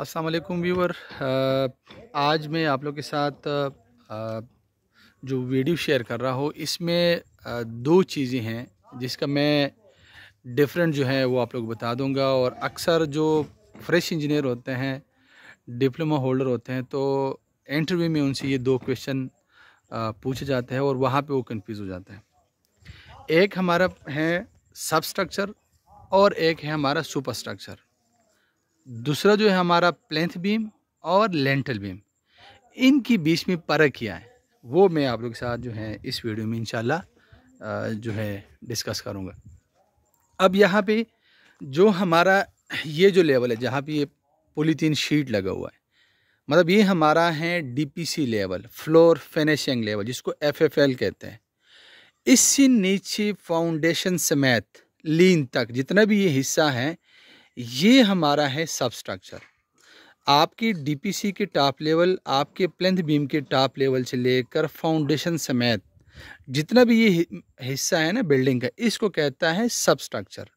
असलकुम viewer viewer आज मैं आप लोग के साथ आ, जो वीडियो शेयर कर रहा हूँ इसमें दो चीज़ें हैं जिसका मैं डिफरेंट जो है वो आप लोग बता दूंगा और अक्सर जो फ्रेश इंजीनियर होते हैं डिप्लोमा होल्डर होते हैं तो इंटरव्यू में उनसे ये दो क्वेश्चन पूछे जाते हैं और वहाँ पे वो कंफ्यूज हो जाते हैं एक हमारा है सब स्ट्रक्चर और एक है हमारा सुपर स्ट्रक्चर दूसरा जो है हमारा प्लेंथ बीम और लेंटल बीम इनकी बीच में परख किया है वो मैं आप लोग के साथ जो है इस वीडियो में इन जो है डिस्कस करूँगा अब यहाँ पे जो हमारा ये जो लेवल है जहाँ पे ये पोलीथीन शीट लगा हुआ है मतलब ये हमारा है DPC level floor finishing level जिसको एफएफएल कहते हैं इससे नीचे फाउंडेशन समेत लीन तक जितना भी ये हिस्सा है ये हमारा है सब स्ट्रक्चर आपकी डीपीसी के टॉप लेवल आपके प्लेंथ बीम के टॉप लेवल से लेकर फाउंडेशन समेत जितना भी ये हिस्सा है ना बिल्डिंग का इसको कहता है सब स्ट्रक्चर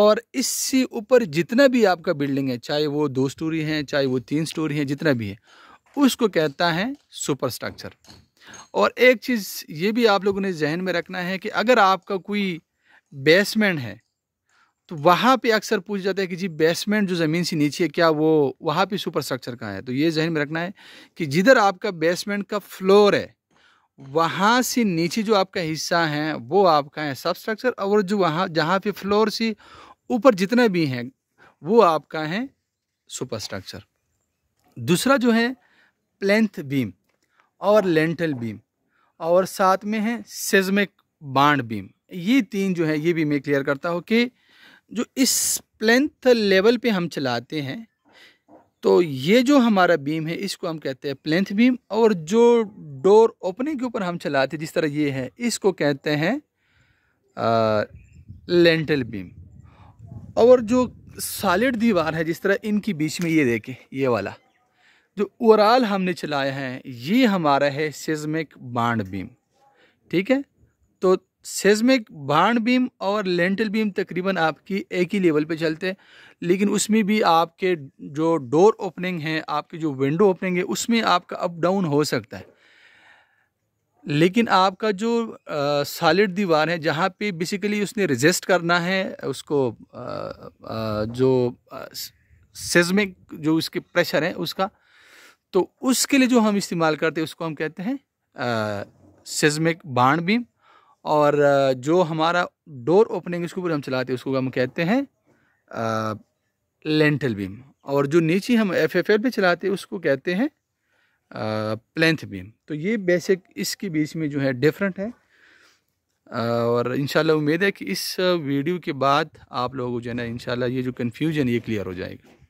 और इससे ऊपर जितना भी आपका बिल्डिंग है चाहे वो दो स्टोरी है चाहे वो तीन स्टोरी है जितना भी है उसको कहता है सुपर स्ट्रक्चर और एक चीज़ ये भी आप लोगों ने जहन में रखना है कि अगर आपका कोई बेसमेंट है तो वहाँ पे अक्सर पूछ जाता है कि जी बेसमेंट जो ज़मीन से नीचे है क्या वो वहाँ पे सुपर स्ट्रक्चर का है तो ये जहन में रखना है कि जिधर आपका बेसमेंट का फ्लोर है वहाँ से नीचे जो आपका हिस्सा है वो आपका है सब स्ट्रक्चर और जो वहाँ जहाँ पे फ्लोर से ऊपर जितने भी हैं वो आपका है सुपर स्ट्रक्चर दूसरा जो है प्लेंथ बीम और लेंटल बीम और साथ में है सेजमिक बाड बीम ये तीन जो है ये भी मैं क्लियर करता हूँ कि जो इस प्लेंथ लेवल पे हम चलाते हैं तो ये जो हमारा बीम है इसको हम कहते हैं प्लेंथ बीम और जो डोर ओपनिंग के ऊपर हम चलाते हैं जिस तरह ये है इसको कहते हैं लेंटल बीम और जो सॉलिड दीवार है जिस तरह इनकी बीच में ये देखें ये वाला जो ओवरऑल हमने चलाया है ये हमारा है सिज्मिक बाड बीम ठीक है तो सेजमिक बाण बीम और लेंटल बीम तकरीबन आपकी एक ही लेवल पे चलते हैं लेकिन उसमें भी आपके जो डोर ओपनिंग है आपकी जो विंडो ओपनिंग है उसमें आपका अप डाउन हो सकता है लेकिन आपका जो सॉलिड दीवार है जहाँ पे बेसिकली उसने रिजिस्ट करना है उसको आ, आ, जो सेजमिक जो उसके प्रेशर है उसका तो उसके लिए जो हम इस्तेमाल करते हैं उसको हम कहते हैं सेजमिक बाण बीम और जो हमारा डोर ओपनिंग इसके ऊपर हम चलाते हैं उसको हम कहते हैं लेंटल बीम और जो नीचे हम एफ एफ एफ पे चलाते हैं उसको कहते हैं प्लेंथ बीम तो ये बेसिक इसके बीच में जो है डिफरेंट है और इन उम्मीद है कि इस वीडियो के बाद आप लोगों को जो है ना इंशाल्लाह ये जो कन्फ्यूजन ये क्लियर हो जाएगा